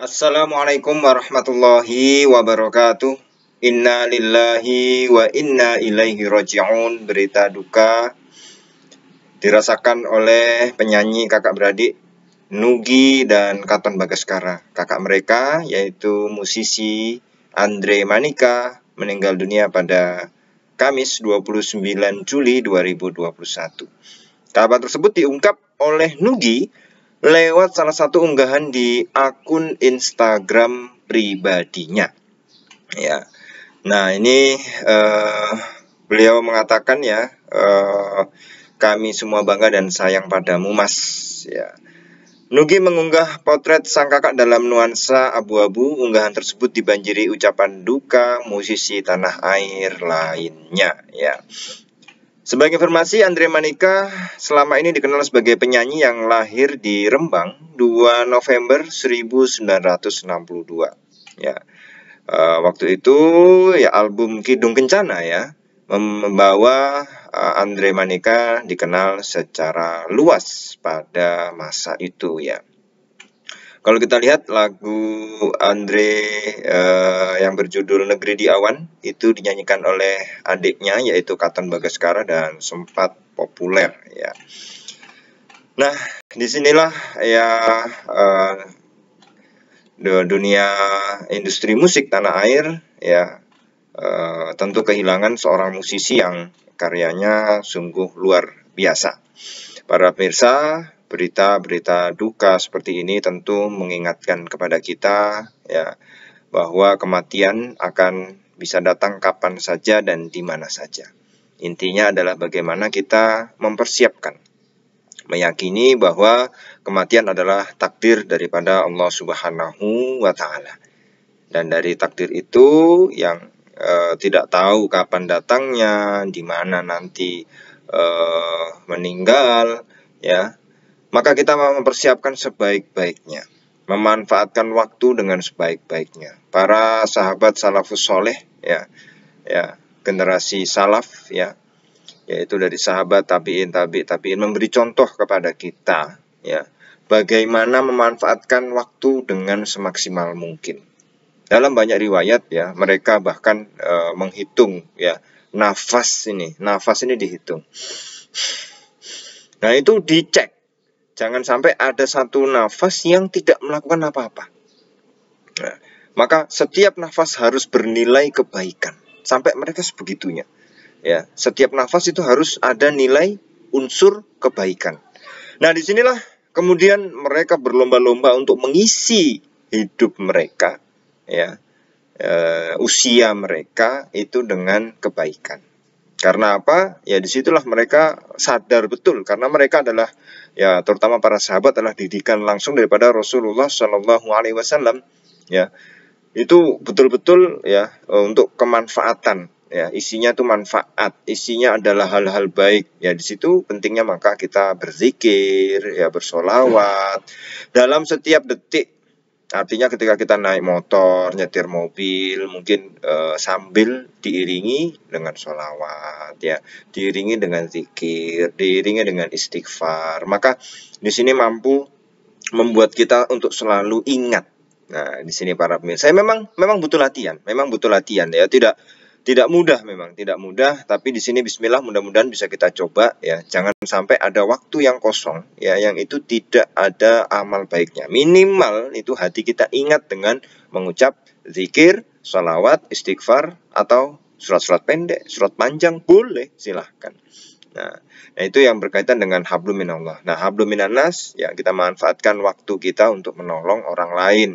Assalamualaikum warahmatullahi wabarakatuh. Inna lillahi wa inna ilaihi roji'un. Berita duka dirasakan oleh penyanyi kakak beradik Nugi dan Katon Bagaskara. Kakak mereka yaitu musisi Andre Manika meninggal dunia pada Kamis 29 Juli 2021. Kabar tersebut diungkap oleh Nugi lewat salah satu unggahan di akun Instagram pribadinya. Ya. Nah, ini uh, beliau mengatakan ya, uh, kami semua bangga dan sayang padamu, Mas, ya. Nugi mengunggah potret sang kakak dalam nuansa abu-abu. Unggahan tersebut dibanjiri ucapan duka musisi tanah air lainnya, ya. Sebagai informasi, Andre Manika selama ini dikenal sebagai penyanyi yang lahir di Rembang 2 November 1962. Ya. Uh, waktu itu ya album Kidung Kencana ya membawa uh, Andre Manika dikenal secara luas pada masa itu ya. Kalau kita lihat lagu Andre uh, yang berjudul Negeri di Awan itu dinyanyikan oleh adiknya yaitu Katon Bagaskara dan sempat populer ya. Nah, disinilah ya uh, dunia industri musik tanah air ya uh, tentu kehilangan seorang musisi yang karyanya sungguh luar biasa. Para pemirsa, berita-berita duka seperti ini tentu mengingatkan kepada kita ya bahwa kematian akan bisa datang kapan saja dan di mana saja. Intinya adalah bagaimana kita mempersiapkan meyakini bahwa kematian adalah takdir daripada Allah Subhanahu wa taala. Dan dari takdir itu yang e, tidak tahu kapan datangnya, di mana nanti e, meninggal ya maka kita mempersiapkan sebaik-baiknya, memanfaatkan waktu dengan sebaik-baiknya. Para sahabat salafus soleh, ya, ya, generasi salaf, ya, yaitu dari sahabat tabiin, tabi, tabiin memberi contoh kepada kita, ya, bagaimana memanfaatkan waktu dengan semaksimal mungkin. Dalam banyak riwayat, ya, mereka bahkan e, menghitung, ya, nafas ini, nafas ini dihitung. Nah itu dicek Jangan sampai ada satu nafas yang tidak melakukan apa-apa. Nah, maka setiap nafas harus bernilai kebaikan. Sampai mereka sebegitunya. Ya, setiap nafas itu harus ada nilai unsur kebaikan. Nah, disinilah kemudian mereka berlomba-lomba untuk mengisi hidup mereka, ya, uh, usia mereka itu dengan kebaikan. Karena apa? Ya disitulah mereka sadar betul karena mereka adalah ya terutama para sahabat adalah didikan langsung daripada Rasulullah Shallallahu Alaihi Wasallam ya itu betul-betul ya e, untuk kemanfaatan ya isinya itu manfaat isinya adalah hal-hal baik ya di situ pentingnya maka kita berzikir ya bersolawat dalam setiap detik Artinya ketika kita naik motor, nyetir mobil, mungkin e, sambil diiringi dengan sholawat, ya, diiringi dengan zikir, diiringi dengan istighfar. Maka di sini mampu membuat kita untuk selalu ingat. Nah, di sini para pemirsa, saya memang memang butuh latihan, memang butuh latihan ya, tidak tidak mudah memang, tidak mudah, tapi di sini bismillah mudah-mudahan bisa kita coba ya. Jangan sampai ada waktu yang kosong ya yang itu tidak ada amal baiknya. Minimal itu hati kita ingat dengan mengucap zikir, salawat, istighfar atau surat-surat pendek, surat panjang boleh silahkan. Nah, nah itu yang berkaitan dengan hablum minallah. Nah, hablum minanas ya kita manfaatkan waktu kita untuk menolong orang lain,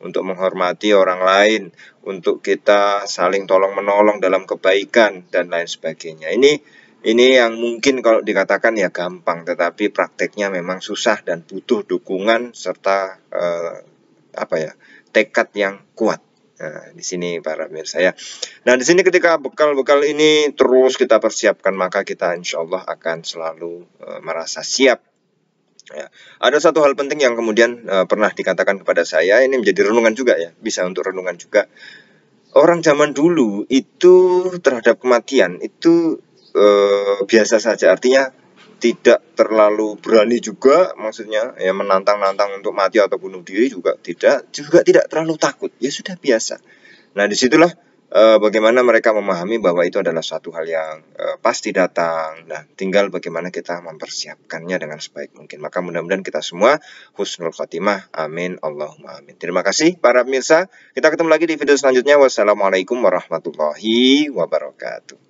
untuk menghormati orang lain, untuk kita saling tolong-menolong dalam kebaikan dan lain sebagainya. Ini ini yang mungkin kalau dikatakan ya gampang, tetapi prakteknya memang susah dan butuh dukungan serta eh, apa ya tekad yang kuat. Nah, di sini para pemirsa ya. Nah, di sini ketika bekal-bekal ini terus kita persiapkan, maka kita insya Allah akan selalu eh, merasa siap Ya. Ada satu hal penting yang kemudian uh, pernah dikatakan kepada saya, ini menjadi renungan juga ya, bisa untuk renungan juga. Orang zaman dulu itu terhadap kematian itu uh, biasa saja, artinya tidak terlalu berani juga, maksudnya ya menantang-nantang untuk mati atau bunuh diri juga tidak, juga tidak terlalu takut, ya sudah biasa. Nah disitulah Eh, bagaimana mereka memahami bahwa itu adalah satu hal yang uh, eh, pasti datang. Nah, tinggal bagaimana kita mempersiapkannya dengan sebaik mungkin. Maka mudah-mudahan kita semua husnul khotimah. Amin. Allahumma amin. Terima kasih para pemirsa. Kita ketemu lagi di video selanjutnya. Wassalamualaikum warahmatullahi wabarakatuh.